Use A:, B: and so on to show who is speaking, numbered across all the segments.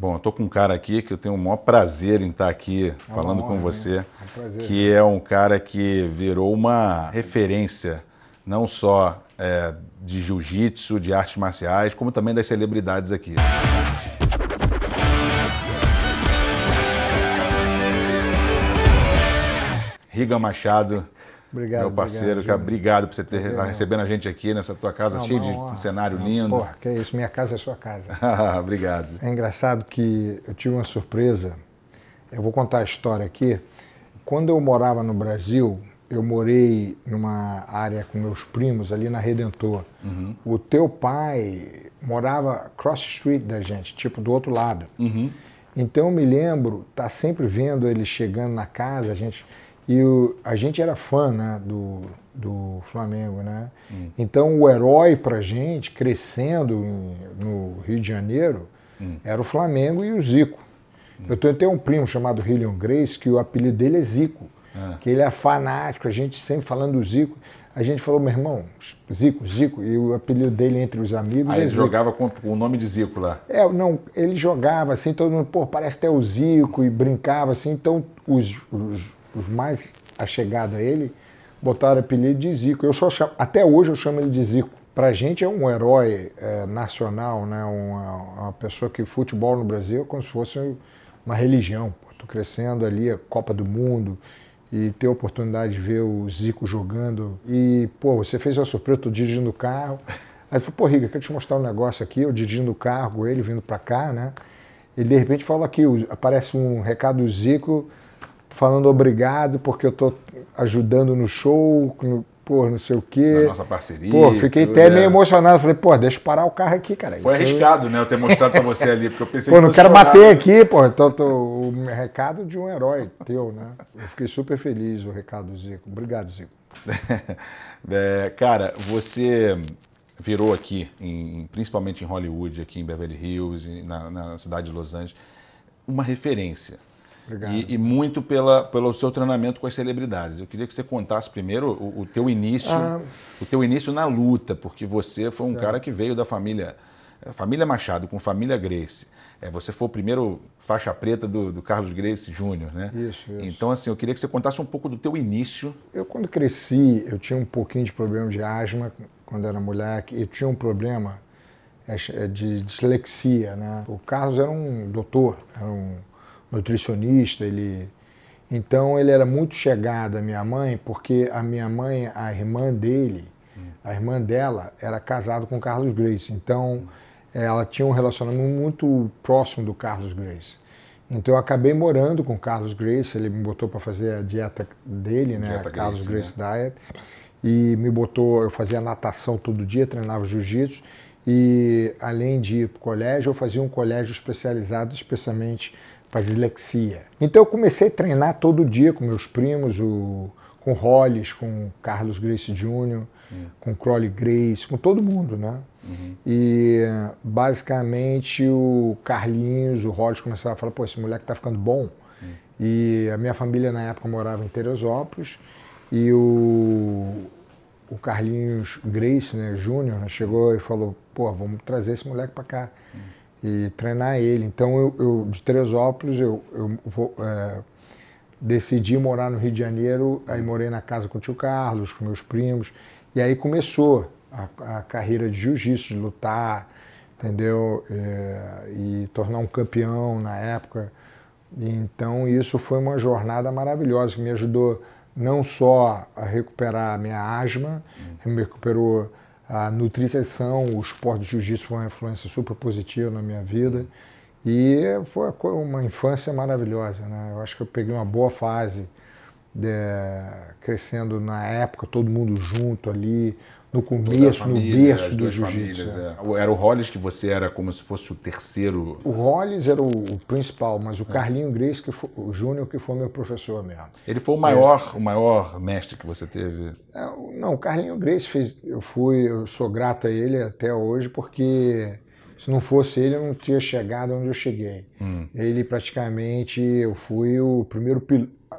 A: Bom, eu estou com um cara aqui que eu tenho o maior prazer em estar tá aqui é falando honra, com né? você, é um prazer, que né? é um cara que virou uma referência, não só é, de jiu-jitsu, de artes marciais, como também das celebridades aqui. Riga Machado,
B: Obrigado, meu parceiro. Obrigado,
A: obrigado por você ter tá né? recebendo a gente aqui nessa tua casa, não, cheio de um cenário não, lindo. Porra, que
B: é isso, minha casa é sua casa.
A: Ah, obrigado. É
B: engraçado que eu tive uma surpresa. Eu vou contar a história aqui. Quando eu morava no Brasil, eu morei numa área com meus primos ali na Redentor. Uhum. O teu pai morava cross street da gente, tipo do outro lado. Uhum. Então eu me lembro, tá sempre vendo ele chegando na casa, a gente e o, a gente era fã né, do, do Flamengo, né? Hum. Então o herói pra gente, crescendo em, no Rio de Janeiro, hum. era o Flamengo e o Zico. Hum. Eu tenho até um primo chamado William Grace, que o apelido dele é Zico. Ah. Que ele é fanático, a gente sempre falando do Zico. A gente falou, meu irmão, Zico, Zico, e o apelido dele entre os amigos. Aí ah, é ele Zico.
A: jogava com o nome de Zico lá.
B: É, não, ele jogava assim, todo mundo, pô, parece até o Zico, e brincava assim, então os, os os mais achegados a ele, botaram o apelido de Zico. Eu só chamo, até hoje eu chamo ele de Zico. Pra gente é um herói é, nacional, né? Uma, uma, pessoa que futebol no Brasil é como se fosse uma religião. Tô crescendo ali, a Copa do Mundo, e ter a oportunidade de ver o Zico jogando. E, pô, você fez uma surpresa, eu tô dirigindo o carro. Aí eu falei, pô, Riga, quero te mostrar um negócio aqui, eu dirigindo o carro, ele vindo pra cá, né? E de repente fala aqui, aparece um recado do Zico, falando obrigado porque eu tô ajudando no show, pô, não sei o quê. Na nossa parceria. Pô, fiquei tudo, até é. meio emocionado. Falei, pô, deixa eu parar o carro aqui, cara. Foi arriscado, né,
A: eu ter mostrado pra você ali, porque eu pensei pô, que. Pô, não quero chorar, bater né? aqui, pô. então tô, o
B: recado de um herói teu, né? Eu fiquei super feliz o recado do Zico. Obrigado, Zico.
A: É, cara, você virou aqui, em, principalmente em Hollywood, aqui em Beverly Hills, na, na cidade de Los Angeles, uma referência e, e, muito pela, pelo seu treinamento com as celebridades. Eu queria que você contasse primeiro o, o teu início, ah. o teu início na luta, porque você foi um certo. cara que veio da família eh, família Machado com família Grace. É, você foi o primeiro faixa preta do, do Carlos Grace Júnior, né? Isso, isso. Então, assim, eu queria que você contasse um pouco do teu início. Eu, quando cresci,
B: eu tinha um pouquinho de problema de asma quando era moleque. e tinha um problema eh, de dislexia, né? O Carlos era um doutor, era um nutricionista, ele então ele era muito chegado à minha mãe, porque a minha mãe, a irmã dele, a irmã dela era casada com Carlos Grace. Então ela tinha um relacionamento muito próximo do Carlos Grace. Então eu acabei morando com Carlos Grace, ele me botou para fazer a dieta dele, né, dieta Carlos Grace, Grace né? Diet, e me botou, eu fazia natação todo dia, treinava jiu-jitsu e além de ir para o colégio, eu fazia um colégio especializado especialmente para dislexia. Então eu comecei a treinar todo dia com meus primos, o, com Hollis, com Carlos Grace Jr., uhum. com Crowley Grace, com todo mundo, né? Uhum. E basicamente o Carlinhos, o Hollis começaram a falar, pô, esse moleque tá ficando bom. Uhum. E a minha família na época morava em Teresópolis e o, o Carlinhos Grace, né, Júnior, né, chegou e falou, pô, vamos trazer esse moleque para cá. Uhum e treinar ele. Então, eu, eu de Teresópolis, eu, eu vou, é, decidi morar no Rio de Janeiro, aí morei na casa com o tio Carlos, com meus primos, e aí começou a, a carreira de jiu-jitsu, de lutar, entendeu? É, e tornar um campeão na época. Então, isso foi uma jornada maravilhosa que me ajudou não só a recuperar a minha asma, me recuperou a nutrição, o esporte de jiu-jitsu foi uma influência super positiva na minha vida e foi uma infância maravilhosa, né? Eu acho que eu peguei uma boa fase de, eh, crescendo na época, todo mundo junto ali, no começo, família, no berço do jiu-jitsu.
A: É. é. Era o Hollis que você era como se fosse o terceiro.
B: O Hollis era o, o principal, mas o é. Carlinho Grace, que foi, o Júnior, que foi meu professor mesmo.
A: Ele foi o maior, é. o maior mestre que você teve? É,
B: não, o Carlinho Grace fez. Eu fui, eu sou grato a ele até hoje, porque se não fosse ele, eu não teria chegado onde eu cheguei. Hum. Ele praticamente, eu fui o primeiro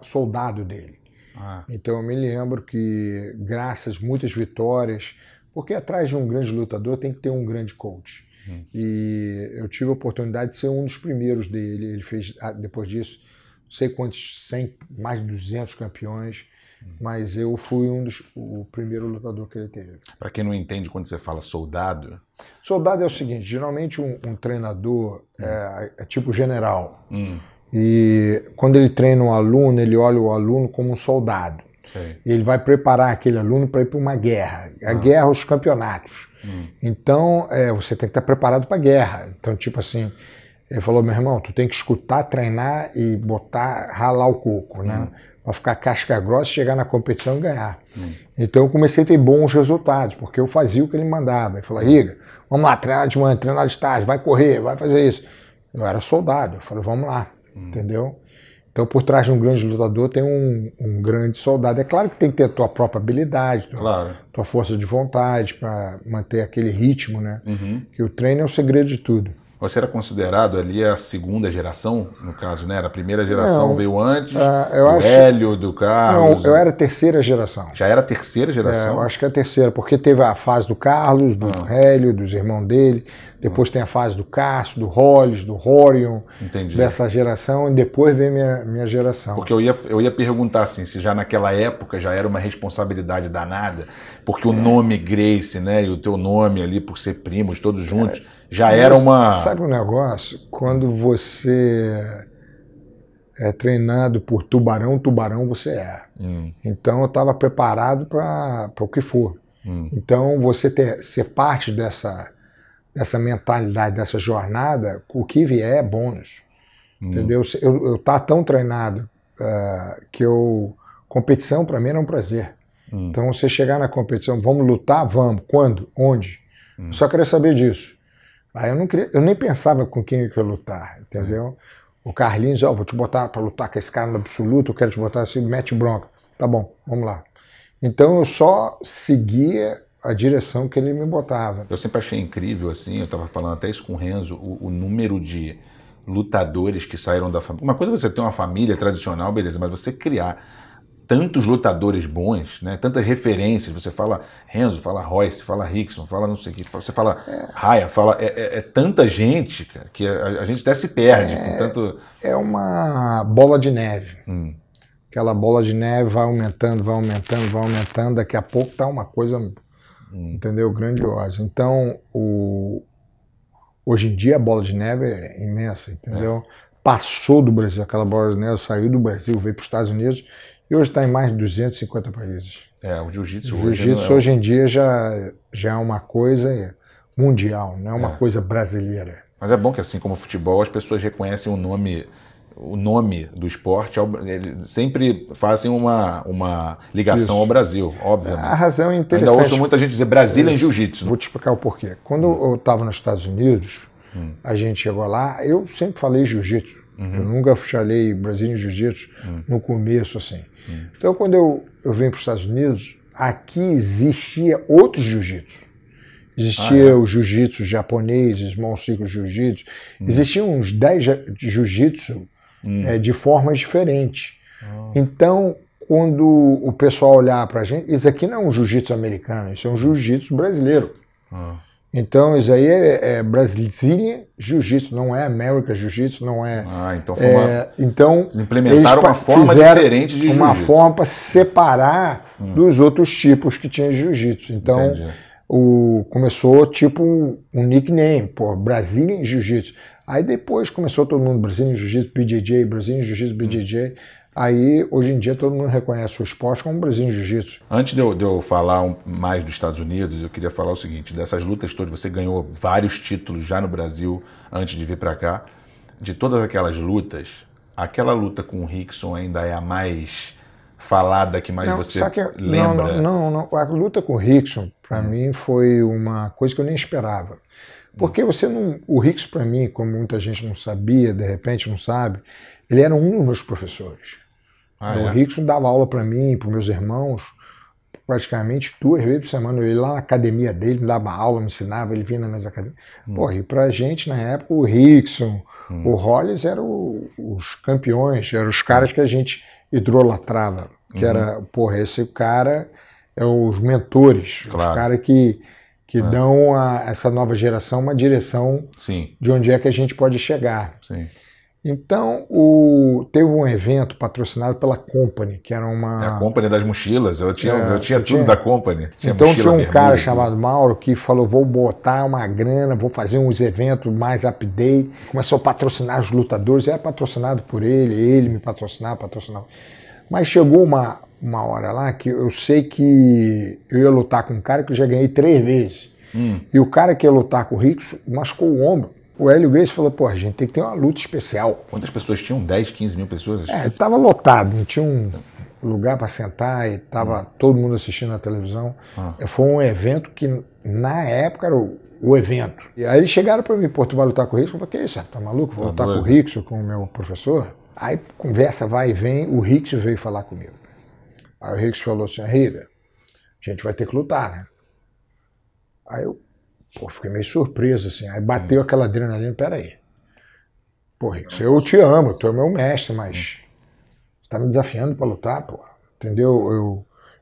B: soldado dele. Ah. Então eu me lembro que, graças muitas vitórias, porque atrás de um grande lutador tem que ter um grande coach. Hum. E eu tive a oportunidade de ser um dos primeiros dele. Ele fez, ah, depois disso, não sei quantos, 100, mais de 200 campeões hum. mas eu fui um dos o primeiro lutador que ele teve.
A: Para quem não entende quando você fala soldado,
B: soldado é o seguinte: geralmente um, um treinador hum. é, é, tipo general.
A: Hum. E
B: quando ele treina um aluno, ele olha o aluno como um soldado. Sei. E ele vai preparar aquele aluno para ir para uma guerra. A ah. guerra, os campeonatos. Hum. Então, é, você tem que estar tá preparado para a guerra. Então, tipo assim, ele falou, meu irmão, tu tem que escutar, treinar e botar, ralar o coco, né? Hum. Para ficar casca grossa, chegar na competição e ganhar. Hum. Então eu comecei a ter bons resultados, porque eu fazia o que ele mandava. Ele falava, liga, vamos lá, treinar de manhã, treinar de tarde, vai correr, vai fazer isso. Eu era soldado, eu falei, vamos lá. Hum. Entendeu? Então, por trás de um grande lutador tem um, um, grande soldado. É claro que tem que ter a tua própria habilidade, tua, claro. tua força de vontade para manter aquele ritmo, né?
A: Uhum. Que o treino é o segredo de tudo. Você era considerado ali a segunda geração, no caso, né? Era a primeira geração, não, veio antes, ah, do acho... Hélio, do Carlos. Não, eu era
B: a terceira geração. Já era a terceira é, geração? É, eu acho que é a terceira, porque teve a fase do Carlos, do ah. Hélio, dos irmãos dele. Depois tem a fase do Cássio, do Hollis, do Rorion, Entendi. dessa geração, e depois vem minha, minha geração.
A: Porque eu ia, eu ia perguntar assim, se já naquela época já era uma responsabilidade danada, porque o é. nome Grace, né, e o teu nome ali por ser primos, todos juntos, é. já Mas, era uma... Sabe
B: o um negócio? Quando você é treinado por tubarão, tubarão você é. Hum. Então eu estava preparado para o que for. Hum. Então você ter, ser parte dessa dessa mentalidade, dessa jornada, o que vier é bônus. Hum. Entendeu? Eu, eu tá tão treinado uh, que eu. Competição para mim era um prazer. Hum. Então você chegar na competição, vamos lutar? Vamos. Quando? Onde? Hum. Só queria saber disso. Aí eu, não queria, eu nem pensava com quem eu ia lutar, entendeu? É. O Carlinhos, ó, oh, vou te botar para lutar com esse cara no absoluto, eu quero te botar assim, mete bronca. Tá bom, vamos lá. Então eu
A: só seguia a direção que ele me botava. Eu sempre achei incrível, assim, eu estava falando até isso com o Renzo, o, o número de lutadores que saíram da família. Uma coisa é você ter uma família tradicional, beleza, mas você criar tantos lutadores bons, né? tantas referências. Você fala Renzo, fala Royce, fala Rickson, fala não sei o que, você fala é, Raya, fala. É, é, é tanta gente, cara, que a, a, gente até se perde. É, tanto...
B: é uma bola de neve. Hum. Aquela bola de neve vai aumentando, vai aumentando, vai aumentando. Daqui a pouco tá uma coisa Hum. Entendeu? Grandiosa. Então, o... hoje em dia a bola de neve é imensa, entendeu? É. Passou do Brasil, aquela bola de neve saiu do Brasil, veio para os Estados Unidos e hoje está em mais de 250 países.
A: É, o jiu-jitsu hoje, jiu é... hoje em dia já, já é
B: uma coisa mundial, não é uma é. coisa brasileira.
A: Mas é bom que, assim como o futebol, as pessoas reconhecem o nome o nome do esporte, é eles sempre fazem uma, uma ligação Isso. ao Brasil, obviamente. Né? A razão é interessante. Ainda ouço muita gente dizer Brasília é em jiu-jitsu. Né?
B: Vou te explicar o porquê. Quando hum. eu estava nos Estados Unidos, hum. a gente chegou lá, eu sempre falei jiu-jitsu. Uhum. Eu nunca falei Brasília em jiu-jitsu uhum. no começo, assim. Uhum. Então, quando eu, eu vim para os Estados Unidos, aqui existia outros jiu-jitsu. Existia ah, é. o jiu-jitsu japonês, small circle jiu-jitsu. Hum. Existiam uns 10 jiu-jitsu hum. é, de formas diferentes. Ah. Então, quando o pessoal olhar para a gente, isso aqui não é um jiu-jitsu americano, isso é um jiu-jitsu brasileiro. Ah. Então, isso aí é, é Brasília Jiu-Jitsu, não é América Jiu-Jitsu, não é. Ah, então foi uma. É, então,
A: implementaram uma forma diferente de jiu-jitsu. Uma forma
B: para separar hum. dos outros tipos que tinha jiu-jitsu. Então, o, começou tipo um, um nickname, pô, Brasília Jiu-Jitsu. Aí depois começou todo mundo Brasil Jiu-Jitsu BJJ, Brasil Jiu-Jitsu BJJ. Aí, hoje em dia, todo mundo reconhece o esporte como Brasil Jiu-Jitsu.
A: Antes de eu, de eu falar mais dos Estados Unidos, eu queria falar o seguinte: dessas lutas todas, você ganhou vários títulos já no Brasil antes de vir para cá. De todas aquelas lutas, aquela luta com o Rickson ainda é a mais falada que mais não, você que, é- lembra?
B: Não, não, não, a luta com o Rickson, para hum. mim, foi uma coisa que eu nem esperava. Porque você não. O Ricks, para mim, como muita gente não sabia, de repente não sabe, ele era um dos meus professores. Ah, então, é? O Rickson dava aula para mim, para meus irmãos, praticamente duas vezes por semana. Eu ia lá na academia dele, me dava aula, me ensinava, ele vinha na minha academia. Hum. Porra, e pra gente, na época, o Rickson, hum. o Hollis eram os campeões, eram os caras que a gente hidrolatrava Que uhum. era, porra, esse cara é os mentores, claro. os caras que que ah. dão a essa nova geração uma direção Sim. de onde é que a gente pode chegar. Sim. Então, o, teve um evento patrocinado pela Company, que era uma. É a Company
A: das mochilas, eu tinha, é, eu tinha tudo tinha... da Company. Tinha então, tinha um cara chamado
B: Mauro que falou: vou botar uma grana, vou fazer uns eventos mais update. Começou a patrocinar os lutadores, era patrocinado por ele, ele me patrocinava, patrocinava. Mas chegou uma, uma hora lá que eu sei que eu ia lutar com um cara que eu já ganhei três vezes. Hum. E o cara que ia lutar com o Rickson machucou o ombro. O Hélio Grace falou, pô, a gente tem que ter uma luta
A: especial. Quantas pessoas tinham? 10, 15 mil
B: pessoas? É, estava lotado, não tinha um lugar para sentar e estava hum. todo mundo assistindo na televisão. Ah. Foi um evento que, na época, era o, o evento. E aí eles chegaram para mim, pô, tu vai lutar com o Rickson? Eu falei, que isso, é tá maluco? Vou tá lutar doido. com o Rickson, com o meu professor? Aí conversa vai e vem, o Rickson veio falar comigo. Aí o Hicks falou assim, Rida, a gente vai ter que lutar, né? Aí eu pô, fiquei meio surpreso, assim. Aí bateu hum. aquela adrenalina, peraí. Pô, Hicks, eu te amo, tu é meu mestre, mas hum. você tá me desafiando para lutar, pô. Entendeu?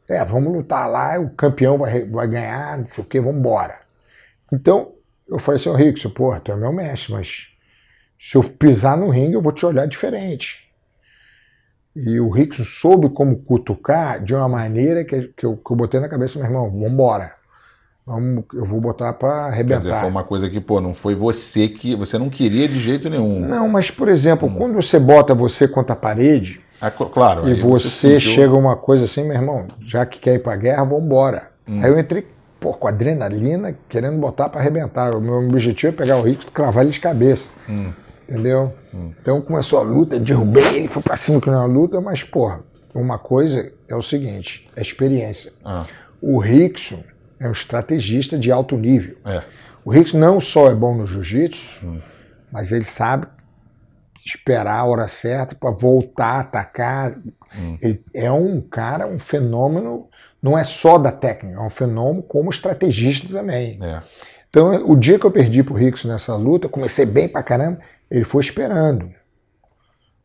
B: Eu, é, vamos lutar lá, o campeão vai, vai ganhar, não sei o quê, vamos embora. Então, eu falei assim, Rickson, pô, tu é meu mestre, mas se eu pisar no ringue, eu vou te olhar diferente. E o Rick soube como cutucar de uma maneira que, que, eu, que eu botei na cabeça, meu irmão, vambora. Vamos, eu vou botar para arrebentar. Quer dizer, foi uma
A: coisa que, pô, não foi você que. Você não queria de jeito nenhum. Não, mas,
B: por exemplo, hum. quando você bota você contra a parede. É, claro. E você, você sentiu... chega uma coisa assim, meu irmão, já que quer ir pra guerra, vambora. Hum. Aí eu entrei, pô, com adrenalina, querendo botar para arrebentar. O meu objetivo é pegar o Rick e cravar ele de cabeça. Hum. Entendeu? Hum. Então começou a luta, derrubei ele, foi pra cima que não é uma luta, mas, porra, uma coisa é o seguinte: é experiência. Ah. O Rickson é um estrategista de alto nível. É. O Rickson não só é bom no jiu-jitsu, hum. mas ele sabe esperar a hora certa para voltar, atacar. Hum. é um cara, um fenômeno, não é só da técnica, é um fenômeno como estrategista também. É. Então, o dia que eu perdi pro Rickson nessa luta, comecei bem pra caramba, ele foi esperando.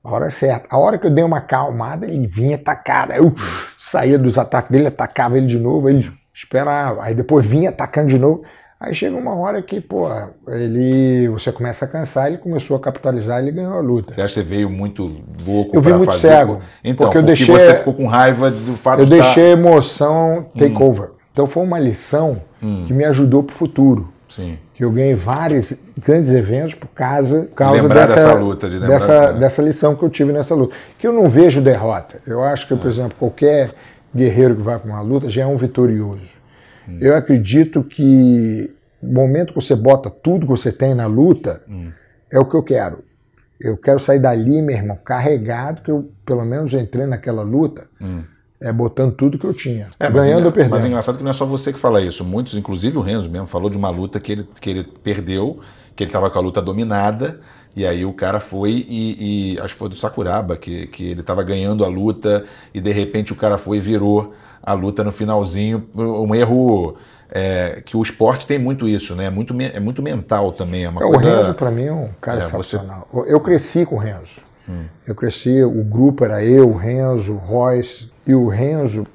B: A hora certa. A hora que eu dei uma calmada ele vinha atacada. Eu saía dos ataques dele, atacava ele de novo, ele esperava. Aí depois vinha atacando de novo. Aí chega uma hora que, pô, ele, você começa a cansar, ele começou a capitalizar, ele ganhou a luta.
A: Você acha que você veio muito louco para fazer? Eu muito cego. Então, porque, eu porque deixei, você ficou com raiva do fato eu de Eu tá- deixei a
B: tá... emoção take hum. over. Então foi uma lição hum. que me ajudou pro futuro. Sim. que eu ganhei vários grandes eventos por causa, por causa dessa, dessa luta, de lembrar, dessa, né? dessa lição que eu tive nessa luta. Que eu não vejo derrota. Eu acho que, por é. exemplo, qualquer guerreiro que vai para uma luta já é um vitorioso. Hum. Eu acredito que no momento que você bota tudo que você tem na luta, hum. é o que eu quero. Eu quero sair dali, meu irmão, carregado, que eu pelo menos entrei naquela luta. Hum é, botando tudo que eu tinha. É, ganhando ou perdendo. Mas é
A: engraçado que não é só você que fala isso. Muitos, inclusive o Renzo mesmo, falou de uma luta que ele, que ele perdeu, que ele estava com a luta dominada. E aí o cara foi e, e acho que foi do Sakuraba, que, que ele estava ganhando a luta e de repente o cara foi e virou a luta no finalzinho, um erro é, que o esporte tem muito isso, né? É muito, é muito mental também, é uma é, o coisa... O Renzo, para mim,
B: é um cara é, excepcional. Você... Eu cresci com o Renzo. Hum. Eu cresci, o grupo era eu, Renzo, Royce, e o Renzo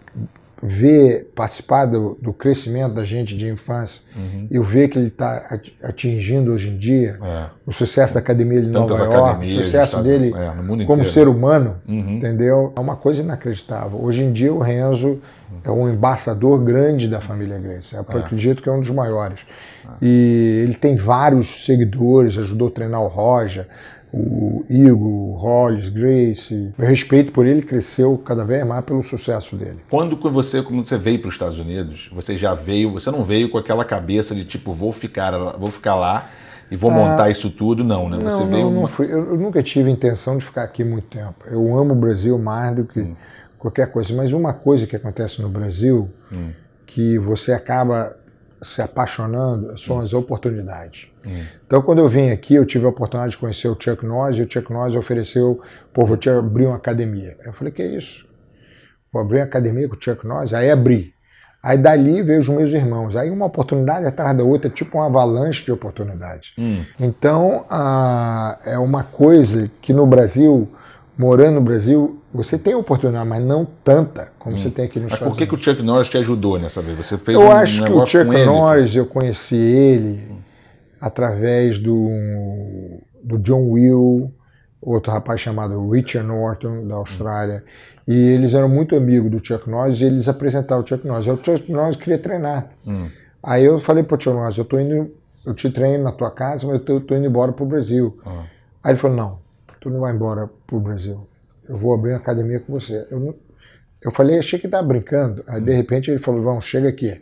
B: ver, participar do, do crescimento da gente de infância uhum. e ver que ele está atingindo hoje em dia, é. o sucesso da academia de Tantas Nova York, o sucesso dele é, como inteiro. ser humano, uhum. entendeu? É uma coisa inacreditável. Hoje em dia o Renzo é um embaixador grande da família Grace, eu é. acredito que é um dos maiores. É. E ele tem vários seguidores, ajudou a treinar o Roger, o Igor, Hollis, Grace. o respeito por ele cresceu cada vez mais pelo sucesso dele.
A: Quando você, quando você veio para os Estados Unidos, você já veio, você não veio com aquela cabeça de tipo, vou ficar, vou ficar lá e vou ah, montar isso tudo, não, né? Você não, veio. Não, não fui.
B: Eu, eu, nunca tive intenção de ficar aqui muito tempo. Eu amo o Brasil mais do que hum. qualquer coisa. Mas uma coisa que acontece no Brasil hum. que você acaba se apaixonando são hum. as oportunidades. É. Então, quando eu vim aqui, eu tive a oportunidade de conhecer o Chuck Noyes, e o Chuck Noyes ofereceu, pô, vou te abrir uma academia. Eu falei, que é isso? Vou abrir uma academia com o Chuck Noyes? Aí abri. Aí dali veio os meus irmãos. Aí uma oportunidade atrás da outra, tipo uma avalanche de oportunidade. Hum. Então, a, é uma coisa que no Brasil, morando no Brasil, você tem oportunidade, mas não tanta como hum. você tem aqui nos mas Estados Mas por
A: que, que o Chuck Norris te ajudou nessa vez? Você fez eu um, acho que o Chuck Norris,
B: eu conheci ele. Hum através do, do John Will, outro rapaz chamado Richard Norton, da Austrália. Hum. E eles eram muito amigos do Chuck Norris e eles apresentaram o Chuck Norris. O Chuck Norris queria treinar. Hum. Aí eu falei para o Chuck Norris, eu estou indo, eu te treino na tua casa, mas eu tô, tô indo embora para o Brasil. Ah. Aí ele falou, não, tu não vai embora para o Brasil. Eu vou abrir uma academia com você. Eu, eu falei, achei que estava brincando. Aí de repente ele falou, vamos, chega aqui.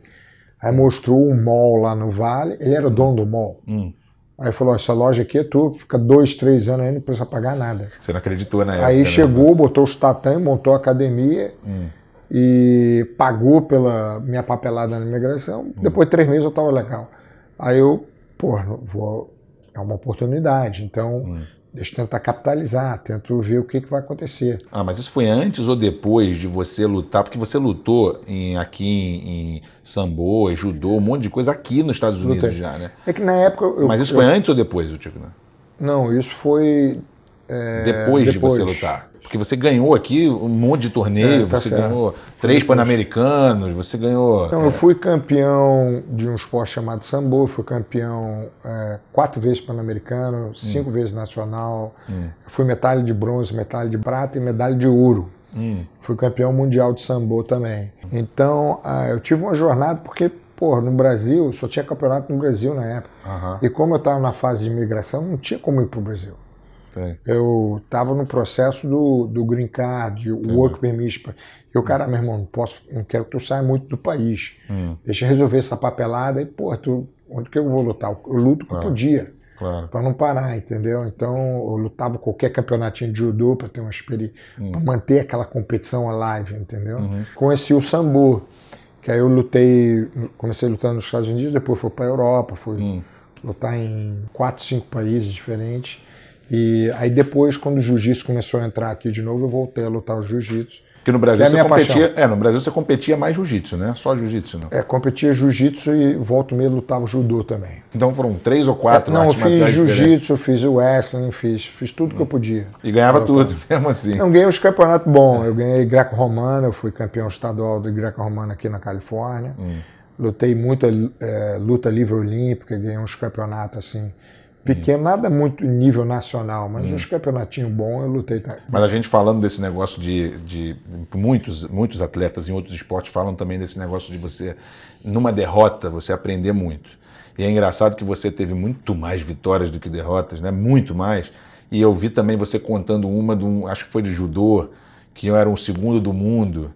B: Aí mostrou um mall lá no Vale, ele era dono do mall. Hum. Aí falou: essa loja aqui é tua, fica dois, três anos aí, não precisa pagar nada.
A: Você não acreditou na né? época. Aí chegou,
B: botou os tatãs, montou a academia hum. e pagou pela minha papelada na imigração. Hum. Depois de três meses eu estava legal. Aí eu, pô, vou, é uma oportunidade. Então, hum. Deixa eu tentar capitalizar, tento ver o que, que vai acontecer.
A: Ah, mas isso foi antes ou depois de você lutar? Porque você lutou em, aqui em, em sambo, judô, um monte de coisa aqui nos Estados Unidos Lutei. já, né? É que na época... Eu, mas isso eu, foi antes ou depois Tico,
B: Não, isso foi depois, depois, de você lutar.
A: Porque você ganhou aqui um monte de torneio, é, tá você certo. ganhou três Pan-Americanos, você ganhou. Então, é. eu
B: fui campeão de um esporte chamado sambo, fui campeão é, quatro vezes Pan-Americano, hum. cinco hum. vezes nacional, hum. fui medalha de bronze, medalha de prata e medalha de ouro. Hum. Fui campeão mundial de sambo também. Então, ah, eu tive uma jornada, porque pô no Brasil, só tinha campeonato no Brasil na época. Uhum. E como eu estava na fase de imigração, não tinha como ir para o Brasil. Eu estava no processo do, do green card, o Entendi. work permit. Eu, cara, hum. meu irmão, não, posso, não quero que tu saia muito do país. Hum. Deixa eu resolver essa papelada e, pô, tu, onde que eu vou lutar? Eu luto claro. que eu podia. Claro. Para não parar, entendeu? Então eu lutava qualquer campeonatinho de judô para ter uma experiência, hum. para manter aquela competição alive, entendeu? Uhum. Conheci o sambo, que aí eu lutei, comecei lutando nos Estados Unidos, depois fui para a Europa, fui hum. lutar em quatro, cinco países diferentes. E aí depois, quando o jiu-jitsu começou a entrar aqui de novo, eu voltei a lutar o jiu-jitsu. Porque no Brasil, é você competia,
A: paixão. é, no Brasil você competia mais jiu-jitsu, né? Só jiu-jitsu, não? Né?
B: É, competia jiu-jitsu e volta meio lutava judô também. Então foram três ou quatro é, Não, eu fiz jiu-jitsu, eu fiz wrestling, fiz, fiz tudo hum. que eu podia. E ganhava eu, tudo,
A: eu, mesmo assim. Não, ganhei
B: uns campeonatos bons. Eu ganhei greco-romano, eu fui campeão estadual do greco-romano aqui na Califórnia. Hum. Lutei muita é, luta livre olímpica, ganhei uns campeonatos assim pequeno, nada muito nível nacional, mas hum. uns campeonatinhos bons eu lutei também. Mas
A: a gente falando desse negócio de, de. muitos, muitos atletas em outros esportes falam também desse negócio de você, numa derrota, você aprender muito. E é engraçado que você teve muito mais vitórias do que derrotas, né? Muito mais. E eu vi também você contando uma, de um, acho que foi de judô, que eu era um segundo do mundo.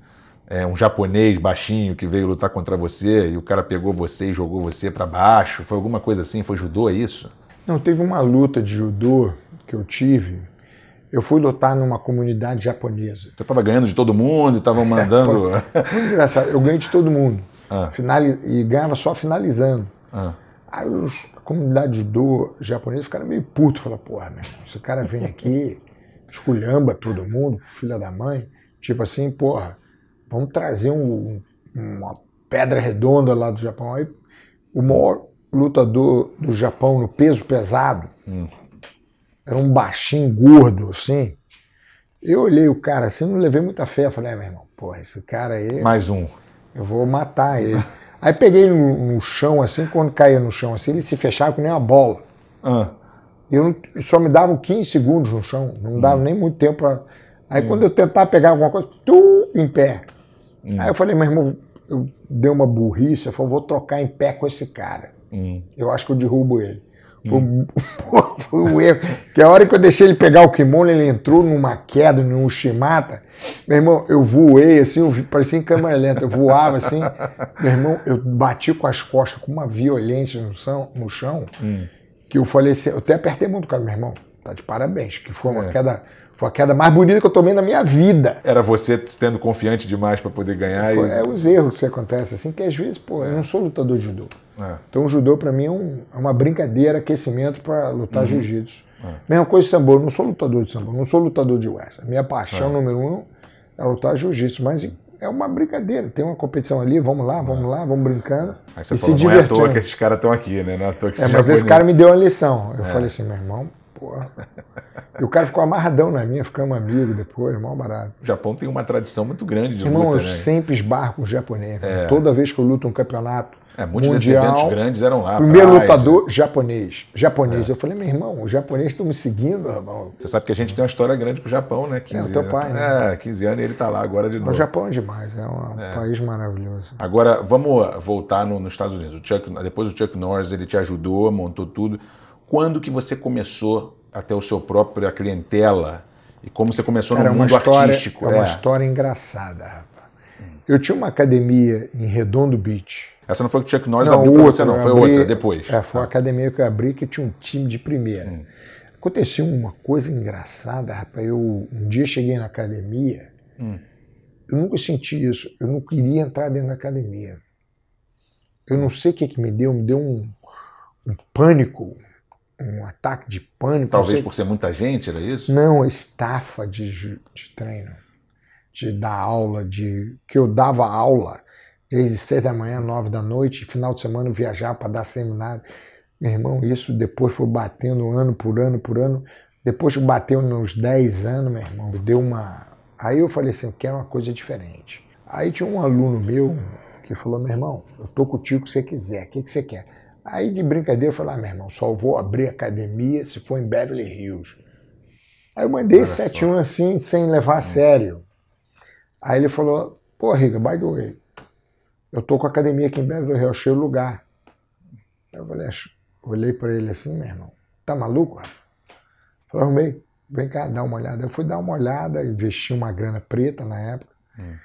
A: É, um japonês baixinho que veio lutar contra você e o cara pegou você e jogou você para baixo. Foi alguma coisa assim? Foi judô é isso?
B: Não, teve uma luta de judô que eu tive. Eu fui lutar numa comunidade japonesa.
A: Você estava ganhando de todo mundo e estava é, mandando.
B: foi, foi engraçado, eu ganhei de todo mundo. Ah. Finali... E ganhava só finalizando. Ah. Aí os, a comunidade judô japonesa ficaram meio puto. Falaram, porra, meu esse cara vem aqui, esculhamba todo mundo, filha da mãe. Tipo assim, porra, vamos trazer um, uma pedra redonda lá do Japão. Aí o maior lutador do Japão no peso pesado. Hum. Era um baixinho gordo, assim. Eu olhei o cara assim, não levei muita fé. Falei, ah, meu irmão, porra, esse cara aí. Mais um. Eu vou matar ele. aí peguei no, no, chão, assim, quando caía no chão, assim, ele se fechava com nem uma bola. Ah. Eu, só me dava 15 segundos no chão, não dava hum. nem muito tempo para. Aí hum. quando eu tentava pegar alguma coisa, tu em pé. Hum. Aí eu falei, meu irmão, eu dei uma burrice, eu falei, vou trocar em pé com esse cara. Hum. Eu acho que eu derrubo ele. Hum. Foi, um erro. Porque a hora que eu deixei ele pegar o kimono, ele entrou numa queda, num shimata. Meu irmão, eu voei assim, eu parecia em câmera lenta. Eu voava assim. Meu irmão, eu bati com as costas com uma violência no, são, no chão hum. que eu falei assim. Eu até apertei muito o cara, meu irmão. Tá de parabéns, que foi uma é. queda. Foi a queda mais bonita que eu tomei na
A: minha vida. Era você tendo confiante demais para poder ganhar. Foi, e... É os
B: erros que acontecem, assim, que às vezes, pô, eu não sou lutador de judô. É. Então o judô para mim é, um, é, uma brincadeira, aquecimento para lutar uhum. jiu-jitsu. É. Mesma coisa de sambo, eu não sou lutador de sambo, não sou lutador de wrestling. Minha paixão é. número um é lutar jiu-jitsu, mas é uma brincadeira, tem uma competição ali, vamos lá, vamos é. lá, vamos brincando. Aí você e falou, se não é à toa que
A: esses caras estão aqui, né? Não é à toa que é, mas esse cara me deu uma
B: lição. Eu é. falei assim, meu irmão, porra. E o cara ficou amarradão na minha, ficamos amigos depois, mal
A: barato. O Japão tem uma tradição muito grande de Irmão, luta, eu né?
B: sempre esbarro com os japoneses. É. Toda vez que eu luto um campeonato
A: é, muitos mundial. desses eventos grandes eram lá. Primeiro lutador né? japonês. Japonês.
B: É. Eu falei, meu irmão, os japoneses estão me seguindo, irmão. Você
A: sabe que a gente tem uma história
B: grande com o Japão, né? 15 é, teu pai, né?
A: É, 15 anos e ele está lá agora de novo. O
B: Japão é demais, é
A: um, é. país maravilhoso. Agora, vamos ah, voltar no, nos Estados Unidos. O Chuck, depois o Chuck Norris, ele te ajudou, montou tudo. Quando que você começou a o seu própria clientela? E como você começou no mundo história, artístico? É uma
B: história engraçada, rapaz. Eu tinha uma academia em Redondo
A: Beach, essa não foi o Chuck Norris não, abriu outra, você, não. Foi abri, outra, depois.
B: É, foi uma tá. academia que eu abri que tinha um time de primeira. Hum. Aconteceu uma coisa engraçada, rapaz. Eu, um dia cheguei na academia, hum. eu nunca senti isso. Eu não queria entrar dentro da academia. Eu não sei o que, que me deu, me deu um, um pânico, um ataque de pânico. Talvez por
A: ser muita gente, era isso? Não, estafa de, de
B: treino, de dar aula, de que eu dava aula. Desde seis da manhã, nove da noite, final de semana viajar para dar seminário. Meu irmão, isso depois foi batendo ano por ano por ano. Depois que bateu nos dez anos, meu irmão, deu uma. Aí eu falei assim, eu quero uma coisa diferente. Aí tinha um aluno meu que falou, meu irmão, eu tô contigo o que você quiser, o que, que você quer? Aí de brincadeira eu falei, ah, meu irmão, só vou abrir academia se for em Beverly Hills. Aí eu mandei sete anos assim, sem levar a sério. Aí ele falou, pô, Riga, by the way, eu tô com a academia aqui em Beverly achei o lugar. Eu falei, olhei para ele assim, meu irmão, tá maluco? Falei, arrumei, vem cá, dá uma olhada. Eu fui dar uma olhada, investi uma grana preta na época, hum.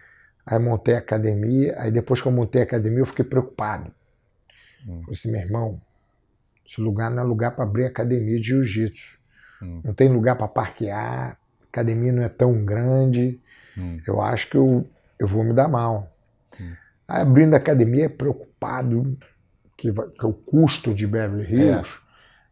B: aí montei a academia, aí depois que eu montei a academia eu fiquei preocupado. Hum. Falei assim, meu irmão, esse lugar não é lugar para abrir academia de jiu-jitsu. Hum. Não tem lugar para parquear, academia não é tão grande, hum. eu acho que eu, eu vou me dar mal. Hum abrindo academia preocupado que, que o custo de Beverly é. Hills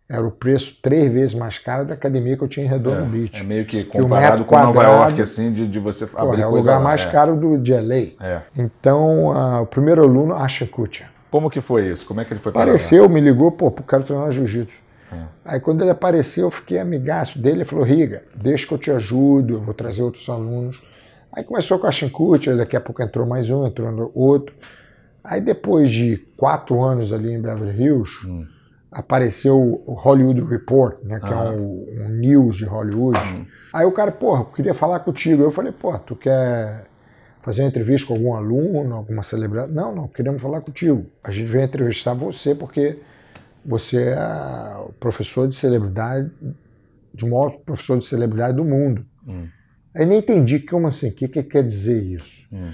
B: é. era o preço três vezes mais caro da academia que eu tinha em Redondo é, Beach. É meio que
A: comparado que com quadrado, Nova York, assim, de, de você abrir abrir É o lugar lá, mais é. caro
B: do, de LA. É. Então, o primeiro aluno, Asha Kutcher.
A: Como que foi isso? Como é que ele foi Apareceu, me
B: ligou, pô, pro cara treinar jiu-jitsu. É. Aí quando ele apareceu, eu fiquei amigaço dele. Ele falou, Riga, deixa que eu te ajudo, eu vou trazer outros alunos. Aí começou com a Chincut, daqui a pouco entrou mais um, entrou outro. Aí depois de quatro anos ali em Beverly Hills, hum. apareceu o Hollywood Report, né, que é ah. é um, um, news de Hollywood. Hum. Aí o cara, porra, queria falar contigo. Eu falei, porra, tu quer fazer uma entrevista com algum aluno, alguma celebridade? Não, não, queremos falar contigo. A gente veio entrevistar você porque você é o professor de celebridade, de maior professor de celebridade do mundo. Hum. Aí nem entendi como assim, o que, que quer dizer isso. Hum.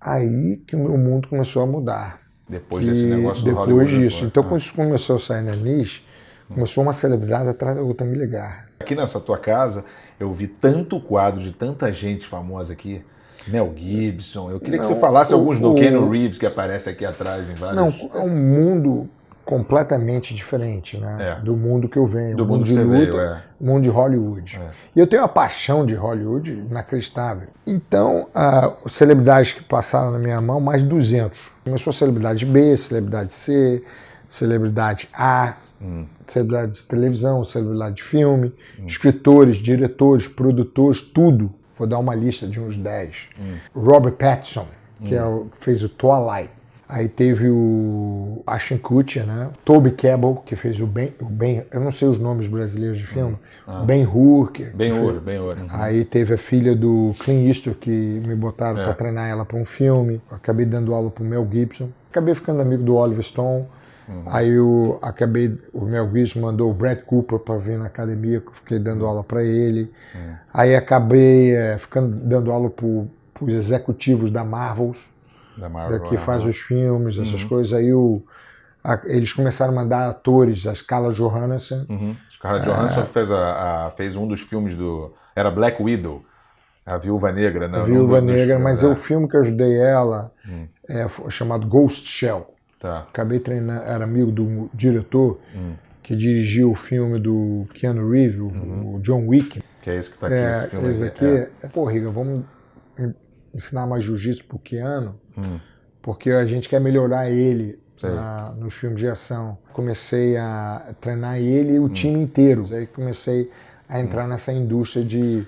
B: Aí que o meu mundo começou a mudar.
A: Depois que, desse negócio do depois Hollywood. Depois disso. Então, ah. quando
B: isso começou a sair na Nis, hum. começou uma celebridade
A: atrás da outra me ligar. Aqui nessa tua casa, eu vi tanto quadro de tanta gente famosa aqui. Mel Gibson, eu queria não, que você falasse o, alguns do Keanu Reeves que aparece aqui atrás em vários. Não,
B: é um mundo completamente diferente né? É. do mundo que eu venho. Do mundo, mundo de luta, veio, é. mundo de Hollywood. É. E eu tenho uma paixão de Hollywood inacreditável. Então, uh, celebridades que passaram na minha mão, mais de 200. Começou celebridade B, celebridade C, celebridade A, hum. celebridade de televisão, celebridade de filme, hum. escritores, diretores, produtores, tudo. Vou dar uma lista de uns 10. Hum. Robert Pattinson, que hum. é o, fez o Twilight. Aí teve o Ashton Kutcher, né? Toby Cabell, que fez o Ben, o ben eu não sei os nomes brasileiros de filme, hum. ah. Ben Hur. ben Hur, Ben Hur. Uhum. Aí teve a filha do Clint Eastwood, que me botaram é. para treinar ela para um filme. Acabei dando aula para Mel Gibson. Acabei ficando amigo do Oliver Stone. Uhum. Aí eu acabei, o Mel Gibson mandou o Brad Cooper para vir na academia, fiquei dando uhum. aula para ele. Uhum. Aí acabei é, ficando dando aula para os executivos da Marvels
A: da Marvel, que né? faz os
B: filmes, essas uhum. coisas. Aí o, a, eles começaram a mandar atores, a Scala Johansson.
A: Uhum. Scarlett é. Johansson é, fez, a, a, fez um dos filmes do. Era Black Widow. A Viúva Negra, né? A Viúva Negra, filmes, mas é. o
B: filme que eu ajudei ela hum. é chamado Ghost Shell. Tá. Acabei treinando, era amigo do diretor hum. que dirigiu o filme do Keanu Reeves, uhum. o John Wick. Que é esse que tá aqui, é, esse filme. Esse aqui, é. é. é Riga, vamos ensinar mais jiu-jitsu pro Keanu, hum. porque a gente quer melhorar ele na, nos filmes de ação. Comecei a treinar ele e o hum. time inteiro. Aí comecei a entrar hum. nessa indústria de,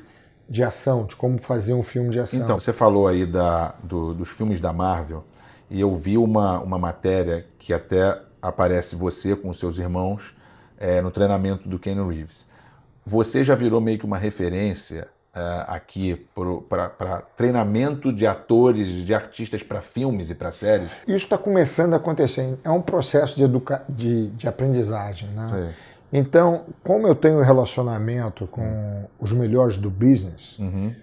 B: de ação, de como fazer um filme de ação. Então, você
A: falou aí da, do, dos filmes da Marvel, e eu vi uma, uma matéria que até aparece você com seus irmãos é, no treinamento do Keanu Reeves. Você já virou meio que uma referência uh, aqui para treinamento de atores, de artistas para filmes e para séries? Isso está começando
B: a acontecer. É um processo de, educa de, de aprendizagem. Né? Então, como eu tenho relacionamento com os melhores do business, uhum.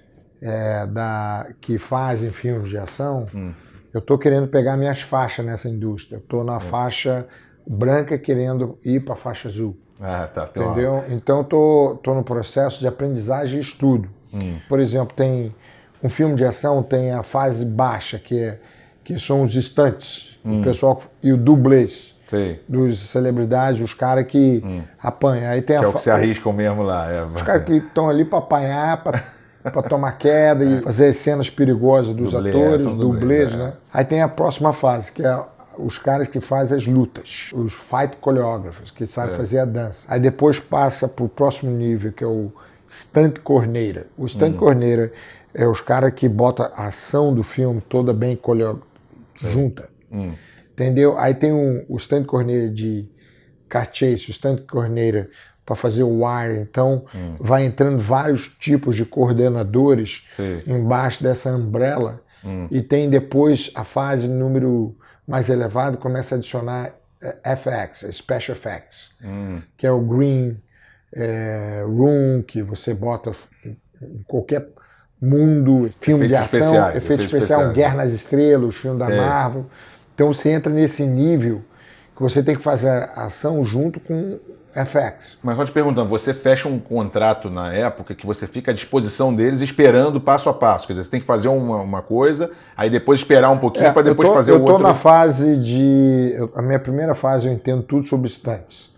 B: é, da, que fazem filmes de ação, hum. eu estou querendo pegar minhas faixas nessa indústria. Estou na faixa branca querendo ir para a faixa azul.
A: Ah, tá. Entendeu?
B: Então, estou tô, tô no processo de aprendizagem e estudo. Hum. Por exemplo, tem um filme de ação tem a fase baixa, que é que são os estantes, hum. o pessoal e o dublês. Dos celebridades, os caras que hum. apanham. Aí tem que a é o que se arriscam mesmo lá. É. Os caras que estão ali para apanhar, para tomar queda e é. fazer cenas perigosas dos dublês, atores, é, dublês, dublês é. né? Aí tem a próxima fase, que é os caras que fazem as lutas, os fight coreógrafos, que sabem é. fazer a dança. Aí depois passa para o próximo nível, que é o stunt corneira. O stunt hum. corneira é os caras que bota a ação do filme toda bem colhe... junta. Hum. Entendeu? Aí tem um, o stunt corneira de car chase, o stunt corneira para fazer o wire. Então, hum. vai entrando vários tipos de coordenadores Sim. embaixo dessa umbrella. E tem depois a fase número mais elevado, começa a adicionar é, FX, é Special Effects, que é o green, é, room que você bota em qualquer mundo, filme efeitos de ação, especiais, efeito efeitos especial, especiais. Guerra nas Estrelas, filme da Sim. Marvel. Então você entra nesse nível que você tem que fazer a ação junto com FX.
A: Mas só te perguntando, você fecha um contrato na época que você fica à disposição deles esperando passo a passo. Quer dizer, você tem que fazer uma, uma coisa, aí depois esperar um pouquinho é, para depois tô, fazer o outro. Eu estou na
B: fase de. A minha primeira fase eu entendo tudo sobre estantes.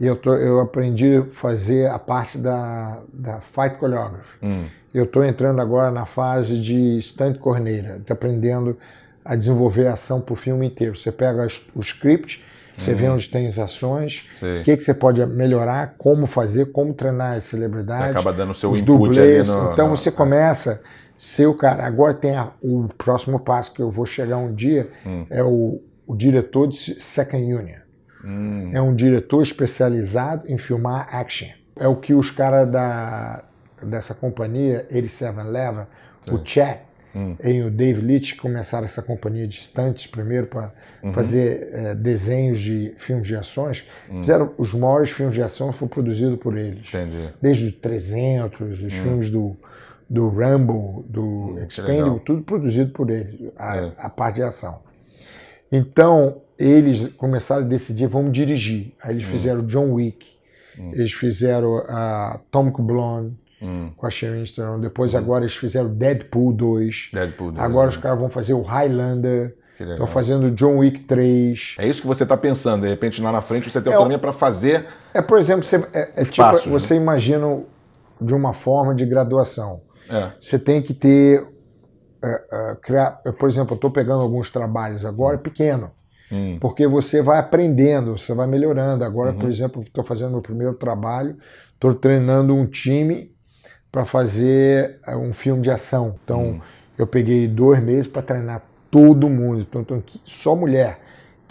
B: E eu, tô, eu aprendi a fazer a parte da, da fight choreography. Hum. Eu estou entrando agora na fase de stand corneira, estou aprendendo a desenvolver a ação para o filme inteiro. Você pega o script, você vê uhum. onde tem as ações, o que, que você pode melhorar, como fazer, como treinar as celebridades. Você acaba dando
A: seu input ali no, Então no...
B: você é. começa ser o cara. Agora tem a, o próximo passo que eu vou chegar um dia, hum. é o, o diretor de Second Union. Hum. É um diretor especializado em filmar action. É o que os caras da, dessa companhia, 8711, Sim. Hum. o Chat hum. e o Dave Leach começaram essa companhia de estantes primeiro para uhum. fazer é, desenhos de filmes de ações. Hum. Fizeram os maiores filmes de ação foram produzidos por eles. Entendi. Desde os 300, os hum. filmes do, do Rumble, do hum, Expendable, tudo produzido por eles, a, é. a parte de ação. Então, eles começaram a decidir, vamos dirigir. Aí eles hum. fizeram John Wick, hum. eles fizeram a uh, Tom Blonde hum. com a Sharon Stone, depois hum. agora eles fizeram Deadpool 2. Deadpool 2 agora né? os caras vão fazer o Highlander.
A: Estão fazendo John Wick 3. É isso que você está pensando. De repente, lá na frente, você tem é autonomia é, para fazer. É, por exemplo, você, é, é tipo, passos, né? você né?
B: imagina de uma forma de graduação. É. Você tem que ter. É, é, criar, por exemplo, eu estou pegando alguns trabalhos agora, hum. pequeno. Hum. Porque você vai aprendendo, você vai melhorando. Agora, uhum. por exemplo, estou fazendo meu primeiro trabalho, estou treinando um time para fazer eh, um filme de ação. Então, hum. eu peguei dois meses para treinar todo mundo. Então, então, só mulher.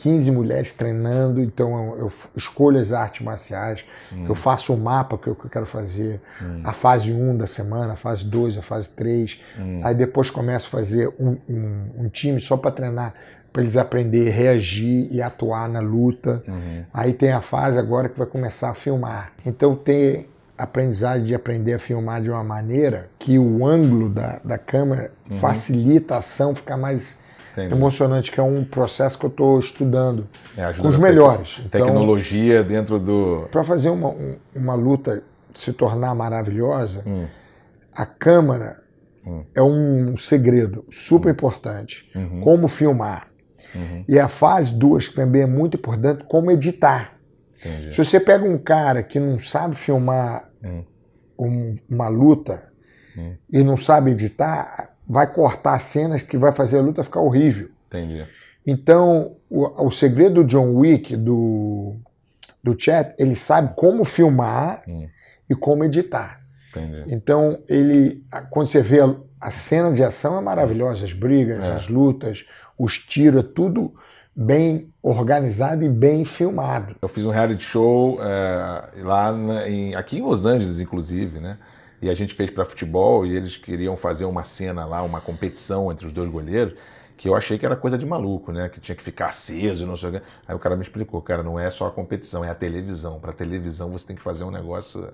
B: 15 mulheres treinando, então eu, escolho as artes marciais, hum. eu faço o um mapa que eu, que eu quero fazer, a fase 1 da semana, a fase 2, a fase 3. Aí depois começo a fazer um, um, um time só para treinar para eles a reagir e atuar na luta. Uhum. Aí tem a fase agora que vai começar a filmar. Então ter aprendizagem de aprender a filmar de uma maneira que o ângulo da, da câmera uhum. facilita a ação ficar mais Entendi. emocionante, que é um processo que eu estou estudando é, com os melhores. então, tecnologia
A: dentro do... Para
B: fazer uma, uma luta se tornar maravilhosa, hum. a câmera hum. é um segredo super importante. Uhum. Como filmar. Uhum. E a fase 2, que também é muito importante, como editar. Entendi. Se você pega um cara que não sabe filmar uhum. um, uma luta uhum. e não sabe editar, vai cortar cenas que vai fazer a luta ficar horrível. Entendi. Então, o, o segredo do John Wick, do, do chat, ele sabe como filmar hum. e como editar. Entendi. Então, ele, quando você vê a, a cena de ação, é maravilhosa, as brigas, é. as lutas, os tiros, é tudo bem organizado e bem filmado.
A: Eu fiz um reality show é, lá na, em, aqui em Los Angeles, inclusive, né? E a gente fez para futebol e eles queriam fazer uma cena lá, uma competição entre os dois goleiros, que eu achei que era coisa de maluco, né? Que tinha que ficar aceso, não sei o quê. Aí o cara me explicou, cara, não é só a competição, é a televisão. Para televisão você tem que fazer um negócio,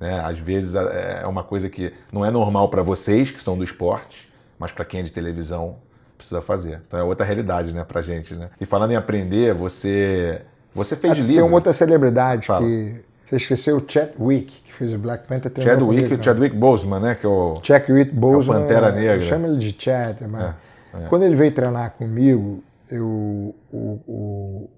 A: né? Às vezes eh, é uma coisa que não é normal para vocês que são do esporte, mas para quem é de televisão precisa fazer. Então é outra realidade, né, pra gente, né? E falando em aprender, você você fez ah, livro. Tem uma outra
B: celebridade Fala. que você esqueceu o Chadwick, que fez o Black Panther. Chadwick, o
A: Chadwick Boseman, né, que é o Chadwick Boseman, é o Pantera Negra. chama
B: ele de Chad, é, mas é, é. quando ele veio treinar comigo,
A: eu
B: o, o,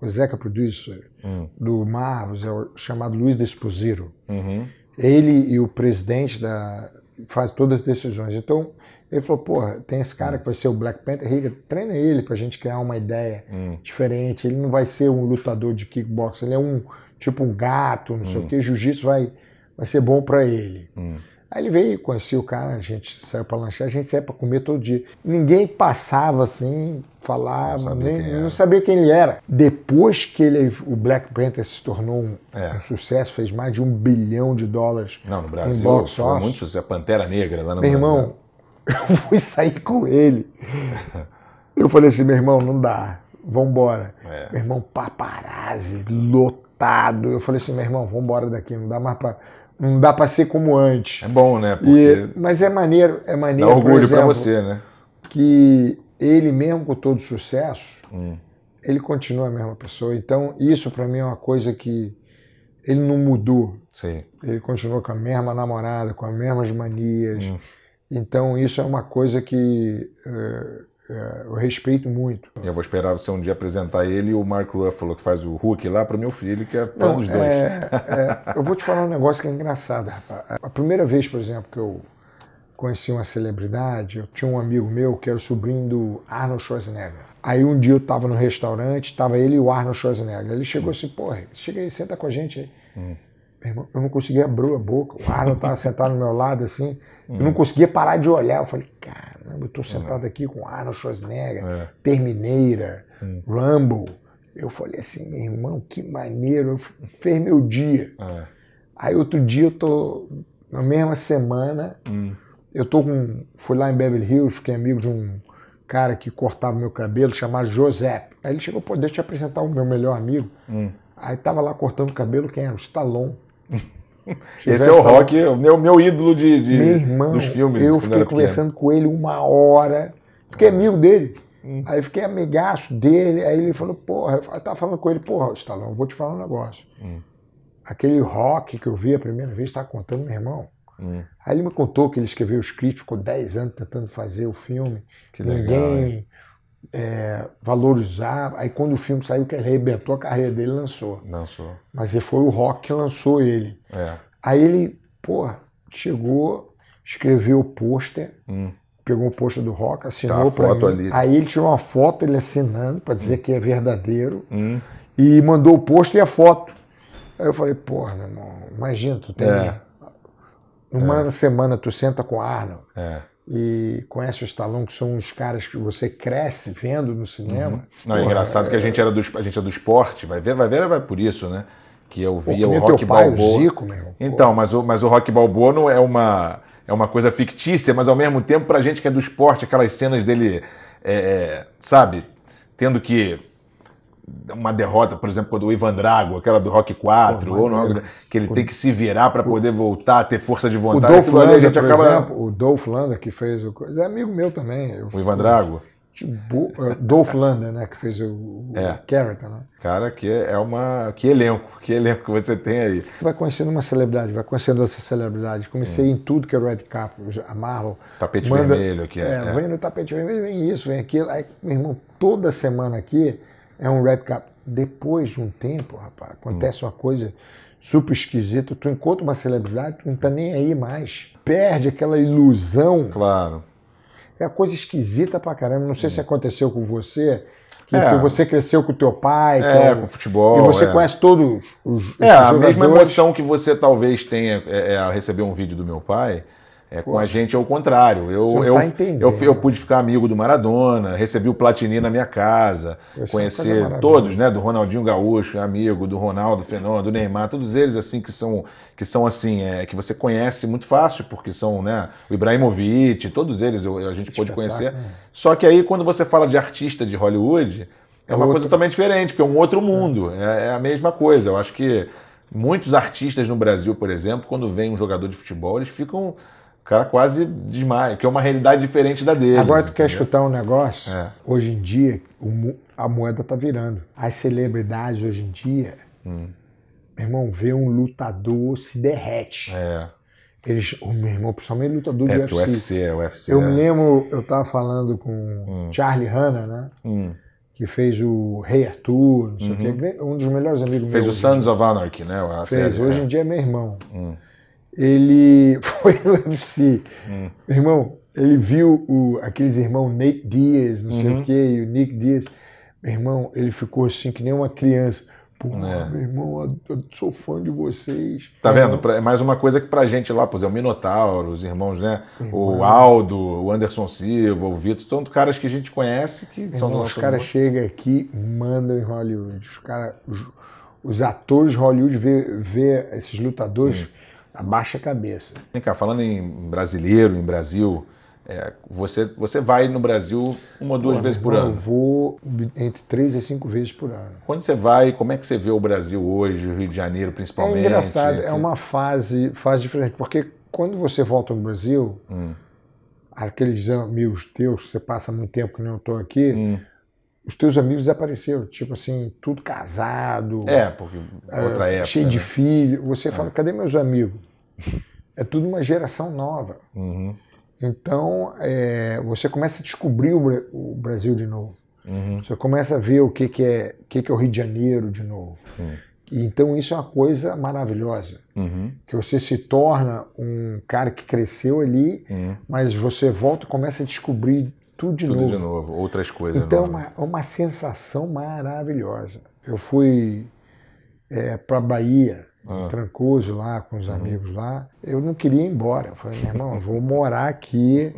B: o Zeca Producer hum. do Marvels, é o chamado Luiz Desposiro. Uhum. Ele e o presidente da faz todas as decisões. Então, ele falou, porra, tem esse cara que vai ser o Black Panther, Riga, treina ele pra gente criar uma ideia hum. diferente. Ele não vai ser um lutador de kickbox, ele é um tipo um gato, não hum. sei o hum. que, jiu-jitsu vai, vai ser bom pra ele. Hum. Aí ele veio, conheci o cara, a gente saiu pra lanchar, a gente saiu pra comer todo dia. Ninguém passava assim, falava, não sabia, nem, não sabia quem ele era. Depois que ele, o Black Panther se tornou um, é. um sucesso, fez mais de um bilhão de dólares. Não, no Brasil em box foi
A: muito sucesso. Pantera Negra lá no Meu Brasil. irmão,
B: eu fui sair com ele. Eu falei assim, meu irmão, não dá, vambora. É. Meu irmão, paparazzi, lotado. Eu falei assim, meu irmão, vambora daqui, não dá mais pra... Não dá para ser como antes. É bom, né? Porque... E, mas é maneiro, é maneiro. Dá orgulho para você, né? Que ele mesmo com todo sucesso, hum. ele continua a mesma pessoa. Então, isso para mim é uma coisa que ele não mudou. Sim. Ele continuou com a mesma namorada, com as mesmas manias, hum. Então, isso é uma coisa que é, eu respeito muito.
A: Eu vou esperar você um dia apresentar ele e o Mark Ruffalo, que faz o Hulk lá, para o meu filho, que é fã dos é, dois.
B: É, é, eu vou te falar um negócio que é engraçado, rapaz. A primeira vez, por exemplo, que eu conheci uma celebridade, eu tinha um amigo meu que era o sobrinho do Arnold Schwarzenegger. Aí um dia eu estava no restaurante, estava ele e o Arnold Schwarzenegger. Ele chegou hum. assim, porra, chega aí, senta com a gente aí. Hum irmão, eu não conseguia abrir a boca, o Arno estava sentado ao meu lado assim, eu não conseguia parar de olhar. Eu falei, caramba, eu estou sentado aqui com Arnold Schwarzenegger, é. Termineira, uhum. Rumble. Eu falei assim, meu irmão, que maneiro, fez meu dia. É. Aí outro dia eu tô, na mesma semana, hum. eu tô com, fui lá em Beverly Hills, fiquei amigo de um cara que cortava meu cabelo, chamado José. Aí ele chegou, pô, deixa eu te apresentar o meu melhor amigo. Hum. Aí tava lá cortando o cabelo, quem era? O Stallone.
A: Esse é o rock, o meu, meu ídolo de, de meu irmão, dos filmes. Eu fiquei conversando
B: com ele uma hora, porque é amigo dele. Hum. Aí fiquei amigaço dele, aí ele falou, porra, eu tava tá falando com ele, porra, Estalão, vou te falar um negócio. Hum. Aquele rock que eu vi a primeira vez, tá contando meu irmão. Hum. Aí ele me contou que ele escreveu os críticos, ficou 10 anos tentando fazer o filme. Que ninguém legal, é, valorizar. Aí quando o filme saiu, que arrebentou a carreira dele, lançou. Lançou. Mas foi o rock que lançou ele. É. Aí ele, pô, chegou, escreveu o pôster, hum. pegou o pôster do rock, assinou tá foto ali. Aí ele tirou uma foto, ele assinando, para dizer hum. que é verdadeiro, hum. e mandou o pôster e a foto. Aí eu falei, porra, meu irmão, imagina, tu tem... É. Uma é. semana tu senta com Arnold, é e conhece o Stallone, que são uns caras que você cresce vendo no cinema. Uhum. Não, Porra, é engraçado é... que a
A: gente era do, a gente é do esporte, vai ver, vai ver, vai por isso, né? Que eu via Pô, o Rock pai, Balboa. O Zico, meu, então, mas o, mas o Rock Balboa não é uma é uma coisa fictícia, mas ao mesmo tempo pra gente que é do esporte, aquelas cenas dele, é, é sabe, tendo que uma derrota, por exemplo, quando o Ivan Drago, aquela do Rock 4, ou que ele o, tem que se virar para poder voltar, ter força de vontade. O Dolph Lander, a gente acaba... exemplo,
B: o Dolph Lander que fez o coisa, é amigo meu também. Eu, o Ivan Drago? Tipo, uh, Dolph Lander, né, que fez o, o é. Character,
A: né? Cara, que é uma que elenco, que elenco que você tem aí.
B: Vai conhecendo uma celebridade, vai conhecendo outra celebridade. Comecei hum. em tudo que é Red Cap, a Marvel.
A: Tapete manda, vermelho, que é, é, é, Vem
B: no tapete vermelho, vem isso, vem aquilo. Aí, meu irmão, toda semana aqui é um red cap. Depois de um tempo, rapaz, acontece hum. uma coisa super esquisita. Tu encontra uma celebridade, tu não tá nem aí mais. Perde aquela ilusão. Claro. É uma coisa esquisita pra caramba. Não sei hum. se aconteceu com você, que, é. você cresceu com o teu pai. É, então, com o futebol. E você é. conhece todos os, os É, a mesma emoção
A: que você talvez tenha é, é, receber um vídeo do meu pai é, com a gente é o contrário. Eu, eu, tá eu, eu, pude ficar amigo do Maradona, recebi o Platini na minha casa, é conhecer todos, né? Do Ronaldinho Gaúcho, amigo, do Ronaldo Fenômeno, do Neymar, todos eles assim que são, que são assim, é, que você conhece muito fácil, porque são, né? O Ibrahimovic, todos eles eu, a gente pôde conhecer. Né? Só que aí, quando você fala de artista de Hollywood, é, é uma outro... coisa totalmente diferente, porque é um outro mundo. É. é. é a mesma coisa. Eu acho que muitos artistas no Brasil, por exemplo, quando vem um jogador de futebol, eles ficam cara quase desmaia, que é uma realidade diferente da dele. Agora tu quer entendeu?
B: escutar um negócio? É. Hoje em dia, a moeda tá virando. As celebridades hoje em dia, hum. meu irmão, vê um lutador se derrete. É. Eles, o meu irmão, principalmente lutador é, de UFC. UFC, é, o UFC. Eu é. me lembro, eu tava falando com hum. Charlie Hanna, né? Hum. Que fez o Rei Arthur, não sei o quê. Uhum. Um dos melhores amigos fez meus. Fez o Sons
A: of Anarchy, né? A fez. Série, hoje é. em dia é meu irmão. Hum
B: ele foi no UFC. Hum. Meu irmão, ele viu o, aqueles irmãos Nate Diaz, não uhum. sei o uhum. quê, e o Nick Diaz. Meu irmão, ele
A: ficou assim que nem uma criança. Pô, é. meu irmão, eu, eu sou fã de vocês. Tá vendo? É mais uma coisa que pra gente lá, por exemplo, o Minotauro, os irmãos, né? Irmão. O Aldo, o Anderson Silva, o Vitor, são caras que a gente conhece que irmão, são Então Os caras chegam aqui, mandam
B: em Hollywood. Os caras, os, atores de Hollywood vê, vê esses lutadores.
A: Hum abaixa a cabeça. Vem cá, falando em brasileiro, em Brasil, é, você, você vai no Brasil uma ou duas Pô, vezes por ano? Eu
B: vou entre três e cinco vezes por ano.
A: Quando você vai, como é que você vê o Brasil hoje, o Rio de Janeiro principalmente? É engraçado, é que... é uma
B: fase, fase diferente, porque quando você volta ao Brasil, hum. aqueles amigos teus que você passa muito tempo que não estou aqui, hum os teus amigos desapareceram, tipo assim, tudo casado. É,
A: porque ah, outra é, época. Cheio né? de
B: filho. Você é. fala, cadê meus amigos? É tudo uma geração nova. Uhum. Então, é, você começa a descobrir o, o Brasil de novo. Uhum. Você começa a ver o que, que, é, o que, que é o Rio de Janeiro de novo. Uhum. Então, isso é uma coisa maravilhosa. Uhum. Que você se torna um cara que cresceu ali, uhum. mas você volta e começa a descobrir tudo de tudo novo. Tudo de
A: novo, outras coisas. Então, é uma,
B: é uma sensação maravilhosa. Eu fui é, para Bahia, ah. Trancoso lá, com os uhum. amigos lá. Eu não queria ir embora. Eu falei, meu irmão, vou morar aqui,